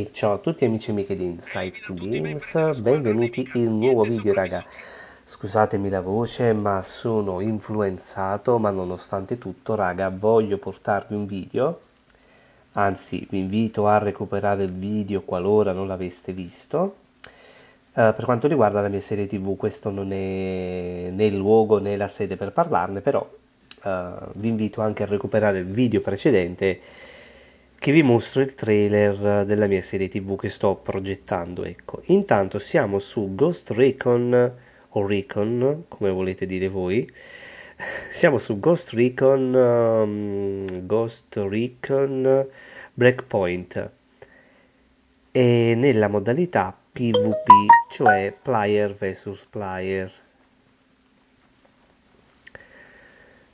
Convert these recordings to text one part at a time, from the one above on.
E ciao a tutti amici e amiche di Insight to Games, benvenuti in un nuovo video raga. Scusatemi la voce ma sono influenzato, ma nonostante tutto raga voglio portarvi un video. Anzi vi invito a recuperare il video qualora non l'aveste visto. Uh, per quanto riguarda la mia serie tv questo non è né il luogo né la sede per parlarne, però uh, vi invito anche a recuperare il video precedente che vi mostro il trailer della mia serie tv che sto progettando ecco intanto siamo su Ghost Recon o Recon come volete dire voi siamo su Ghost Recon um, Ghost Recon Breakpoint e nella modalità PvP cioè player vs player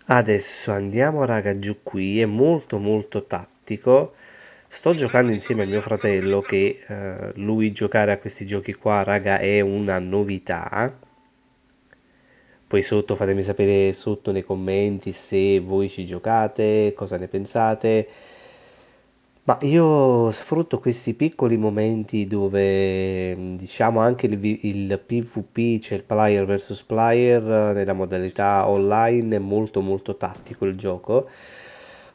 adesso andiamo raga giù qui è molto molto tac didattico. Sto giocando insieme a mio fratello che eh, lui giocare a questi giochi qua, raga, è una novità. Poi sotto fatemi sapere sotto nei commenti se voi ci giocate, cosa ne pensate. Ma io sfrutto questi piccoli momenti dove diciamo anche il, il PvP, cioè il player versus player eh, nella modalità online è molto molto tattico il gioco.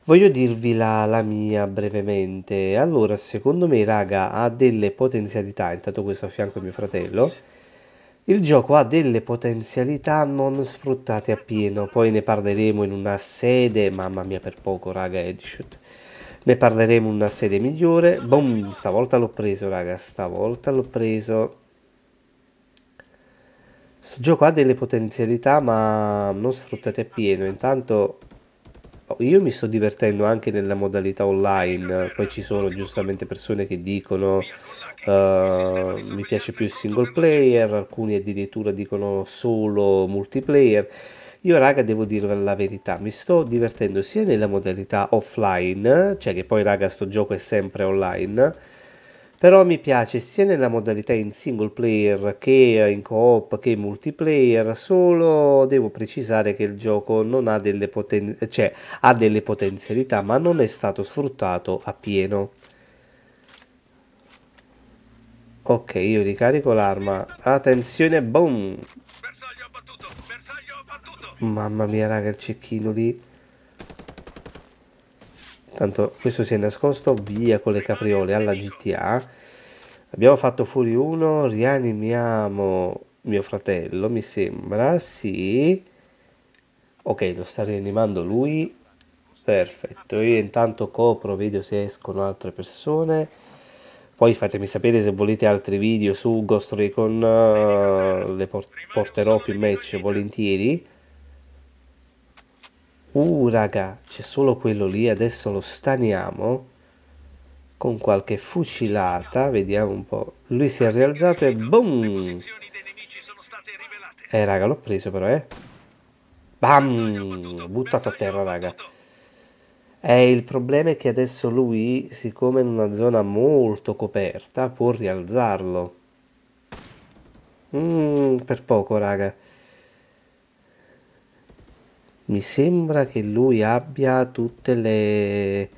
Voglio dirvi la, la, mia brevemente. Allora, secondo me, raga, ha delle potenzialità. Intanto questo a fianco mio fratello. Il gioco ha delle potenzialità non sfruttate appieno. Poi ne parleremo in una sede. Mamma mia, per poco, raga, headshot. Ne parleremo in una sede migliore. Boom, stavolta l'ho preso, raga. Stavolta l'ho preso. Questo gioco ha delle potenzialità, ma non sfruttate appieno. Intanto Oh, io mi sto divertendo anche nella modalità online, poi ci sono giustamente persone che dicono Uh, mi piace più il single player, alcuni addirittura dicono solo multiplayer. Io raga devo dirvi la verità, mi sto divertendo sia nella modalità offline, cioè che poi raga sto gioco è sempre online, però mi piace sia nella modalità in single player che in co-op che in multiplayer solo devo precisare che il gioco non ha delle, poten- cioè, ha delle potenzialità ma non è stato sfruttato a pieno ok io ricarico l'arma attenzione boom Mamma mia, raga, il cecchino lì. Tanto questo si è nascosto via con le capriole alla GTA. Abbiamo fatto fuori uno, rianimiamo mio fratello, mi sembra, sì. Ok, lo sta rianimando lui. Perfetto, io intanto copro, vedo se escono altre persone. Poi fatemi sapere se volete altri video su Ghost Recon, uh, le por porterò più match volentieri uh raga c'è solo quello lì adesso lo staniamo con qualche fucilata vediamo un po' lui si è rialzato e boom eh raga l'ho preso però eh bam buttato a terra raga eh, il problema è che adesso lui, siccome è in una zona molto coperta, può rialzarlo. Mm, per poco, raga mi sembra che lui abbia tutte le...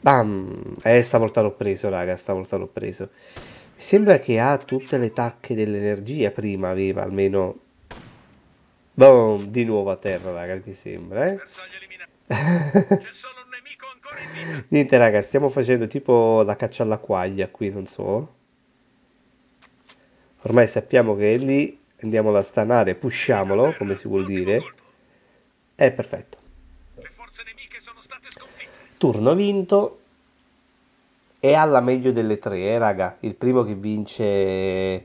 Bam! Eh, stavolta l'ho preso, raga, stavolta l'ho preso. Mi sembra che ha tutte le tacche dell'energia, prima aveva almeno... Boom! Di nuovo a terra, raga, mi sembra, eh. Niente, raga, stiamo facendo tipo la caccia alla quaglia qui, non so. Ormai sappiamo che è lì, andiamo a stanare, pusciamolo, come si vuol dire. È eh, perfetto. Turno vinto. È alla meglio delle tre, eh, raga. Il primo che vince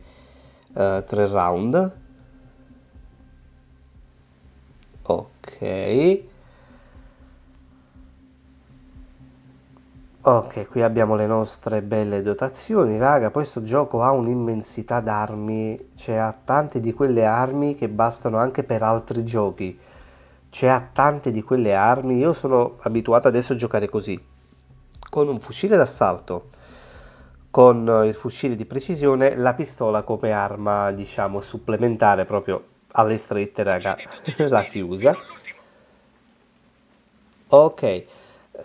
uh, tre round. Ok. Ok, qui abbiamo le nostre belle dotazioni, raga, poi sto gioco ha un'immensità d'armi, cioè ha tante di quelle armi che bastano anche per altri giochi cioè ha tante di quelle armi. Io sono abituato adesso a giocare così, con un fucile d'assalto, con il fucile di precisione, la pistola come arma, diciamo, supplementare proprio alle strette, raga, la si usa. Ok,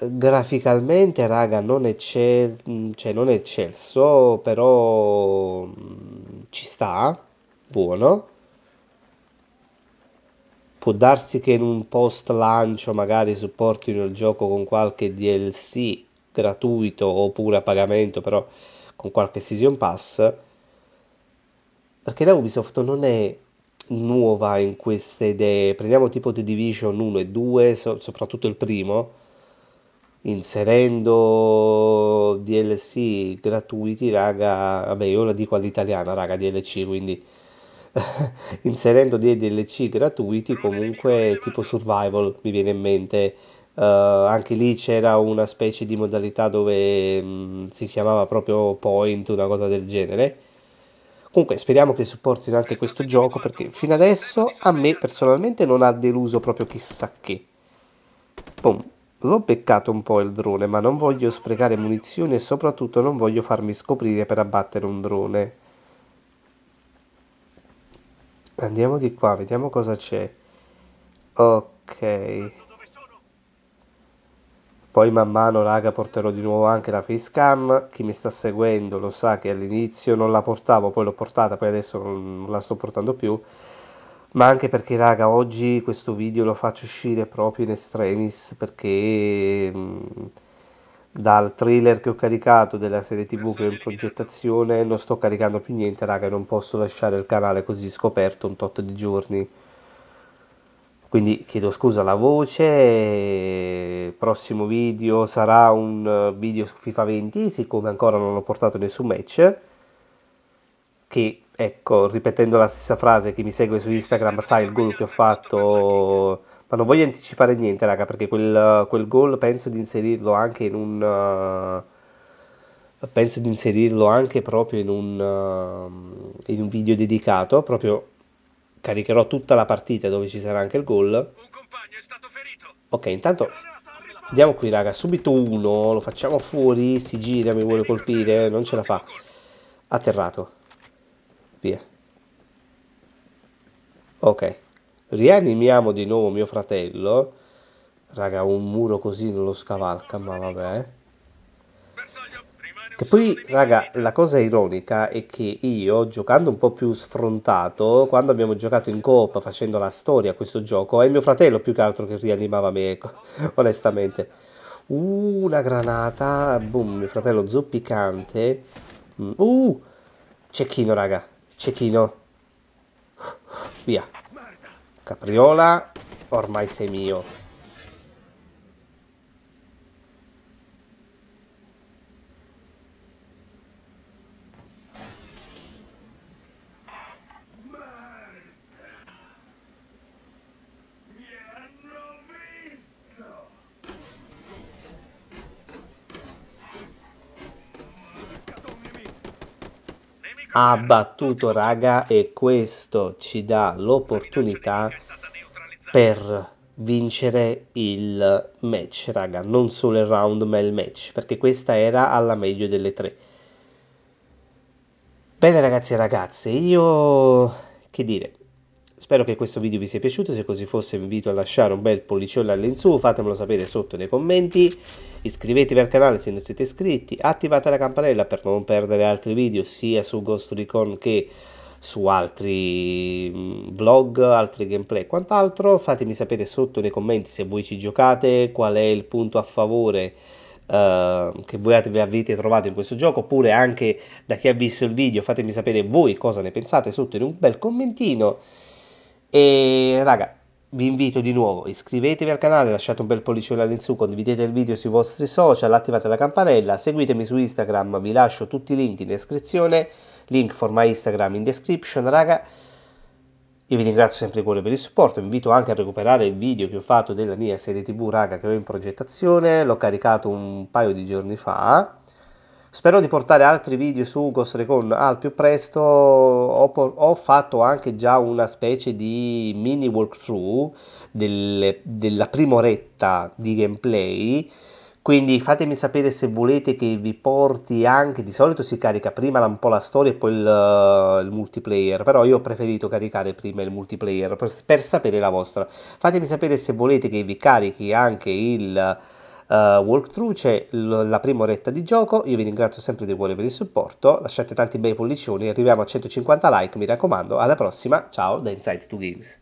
graficalmente, raga, non è, cel- cioè, non è eccelso, però mm, ci sta, buono può darsi che in un post lancio magari supportino il gioco con qualche DLC gratuito oppure a pagamento, però con qualche season pass. Perché la Ubisoft non è nuova in queste idee. Prendiamo tipo The Division 1 e 2, so- soprattutto il primo, inserendo DLC gratuiti, raga. Vabbè, io la dico all'italiana, raga, DLC, quindi inserendo dei DLC gratuiti comunque tipo survival mi viene in mente uh, anche lì c'era una specie di modalità dove mh, mm, si chiamava proprio point una cosa del genere comunque speriamo che supportino anche questo gioco perché fino adesso a me personalmente non ha deluso proprio chissà che Boom. L'ho beccato un po' il drone, ma non voglio sprecare munizioni e soprattutto non voglio farmi scoprire per abbattere un drone. Andiamo di qua, vediamo cosa c'è. Ok. Poi man mano, raga, porterò di nuovo anche la facecam. Chi mi sta seguendo lo sa che all'inizio non la portavo, poi l'ho portata, poi adesso non la sto portando più. Ma anche perché, raga, oggi questo video lo faccio uscire proprio in extremis perché... Mh, mm, dal trailer che ho caricato della serie tv che è in progettazione non sto caricando più niente raga non posso lasciare il canale così scoperto un tot di giorni quindi chiedo scusa alla voce il prossimo video sarà un eh, video su FIFA 20 siccome ancora non ho portato nessun match che ecco ripetendo la stessa frase chi mi segue su Instagram sa il gol che ho fatto ma non voglio anticipare niente, raga, perché quel, quel gol penso di inserirlo anche in un. Uh, penso di inserirlo anche proprio in un, uh, in un video dedicato. Proprio caricherò tutta la partita dove ci sarà anche il gol. Ok, intanto andiamo qui, raga. Subito uno, lo facciamo fuori. Si gira, mi vuole colpire, non ce la fa. Atterrato. Via. Ok rianimiamo di nuovo mio fratello. Raga, un muro così non lo scavalca, ma vabbè. Che poi, raga, la cosa ironica è che io, giocando un po' più sfrontato, quando abbiamo giocato in coop facendo la storia a questo gioco, è mio fratello più che altro che rianimava me, ecco, onestamente. Uh, una granata, boom, mio fratello zoppicante. Mm, uh, cecchino, raga, cecchino. Via. Capriola, ormai sei mio. ha battuto raga e questo ci dà l'opportunità per vincere il match raga non solo il round ma il match perché questa era alla meglio delle tre bene ragazzi e ragazze io che dire Spero che questo video vi sia piaciuto, se così fosse vi invito a lasciare un bel pollicione all'insù, fatemelo sapere sotto nei commenti, iscrivetevi al canale se non siete iscritti, attivate la campanella per non perdere altri video sia su Ghost Recon che su altri mm, vlog, altri gameplay e quant'altro. Fatemi sapere sotto nei commenti se voi ci giocate, qual è il punto a favore eh, che voi avete trovato in questo gioco, oppure anche da chi ha visto il video fatemi sapere voi cosa ne pensate sotto in un bel commentino. E raga, vi invito di nuovo, iscrivetevi al canale, lasciate un bel là in su, condividete il video sui vostri social, attivate la campanella, seguitemi su Instagram, vi lascio tutti i link in descrizione, link forma Instagram in description, raga. Io vi ringrazio sempre di cuore per il supporto, vi invito anche a recuperare il video che ho fatto della mia serie tv raga che ho in progettazione, l'ho caricato un paio di giorni fa Spero di portare altri video su Ghost Recon al più presto, ho, ho fatto anche già una specie di mini walkthrough del, della prima oretta di gameplay, quindi fatemi sapere se volete che vi porti anche, di solito si carica prima un po' la storia e poi il, il multiplayer, però io ho preferito caricare prima il multiplayer per, per sapere la vostra. Fatemi sapere se volete che vi carichi anche il uh, walkthrough, c'è l- la prima oretta di gioco, io vi ringrazio sempre di cuore per il supporto, lasciate tanti bei pollicioni, arriviamo a 150 like, mi raccomando, alla prossima, ciao da Inside 2 Games.